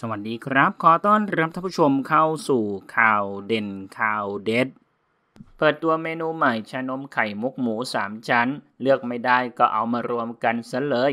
สวัสดีครับ ขอต้อนรับท่านผู้ชมเข้าสู่ข่าวเด่นข่าวเด็ด เปิดตัวเมนูใหม่ชานมไข่มุกหมู 3 ชั้น เลือกไม่ได้ก็เอามารวมกันซะเลย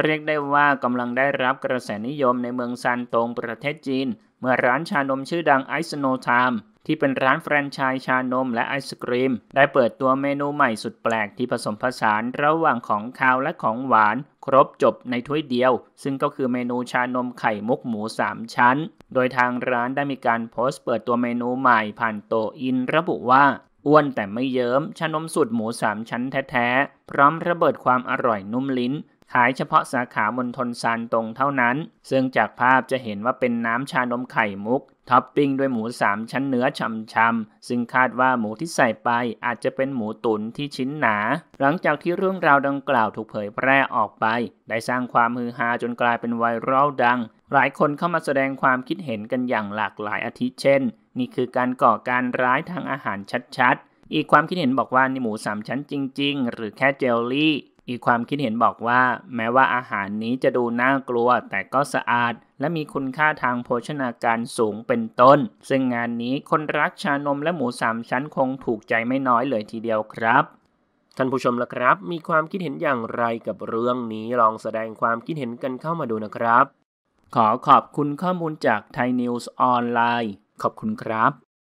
เรียกได้ว่ากำลังได้รับกระแสนิยมในเมืองซานตงประเทศจีน เมื่อร้านชานมชื่อดังไอซ์โนไทม์ที่เป็นร้านแฟรนไชส์ชานมและไอศครีม ได้เปิดตัวเมนูใหม่สุดแปลกที่ผสมผสานระหว่างของคาวและของหวาน ครบจบในถ้วยเดียว ซึ่งก็คือเมนูชานมไข่มุกหมู 3 ชั้น โดยทางร้านได้มีการโพสต์เปิดตัวเมนูใหม่ผ่านโตอิน ระบุว่า อ้วนแต่ไม่เยิม้มชานมสูตรหมู3ชั้นแท้ๆพร้อมระเบิดความอร่อยนุ่มลิ้นขายเฉพาะสาขามณฑลซานตรงเท่านั้น ซึ่งจากภาพจะเห็นว่าเป็นน้ำชานมไข่มุกท็อปปิ้งด้วยหมู3ชั้นเนื้อช่ำๆซึ่งคาดว่าหมูที่ใส่ไปอาจจะเป็นหมูตุ๋นที่ชิ้นหนา หลังจากที่เรื่องราวดังกล่าวถูกเผยแพร่ออกไป ได้สร้างความฮือฮาจนกลายเป็นไวรัลดัง หลายคนเข้ามาแสดงความคิดเห็นกันอย่างหลากหลายอาทิเช่น นี่คือการก่อการร้ายทางอาหารชัดๆ อีกความคิดเห็นบอกว่านี่หมูสามชั้นจริงๆ หรือแค่เจลลี่อีกความคิดเห็นบอกว่า แม้ว่าอาหารนี้จะดูน่ากลัวแต่ก็สะอาด และมีคุณค่าทางโภชนาการสูงเป็นต้น ซึ่งงานนี้คนรักชานมและหมูสามชั้นคงถูกใจไม่น้อยเลยทีเดียวครับท่านผู้ชมละครับ มีความคิดเห็นอย่างไรกับเรื่องนี้ลองแสดงความคิดเห็นกันเข้ามาดูนะครับ ขอขอบคุณข้อมูลจากไทยนิวส์ออนไลน์ขอบคุณครับ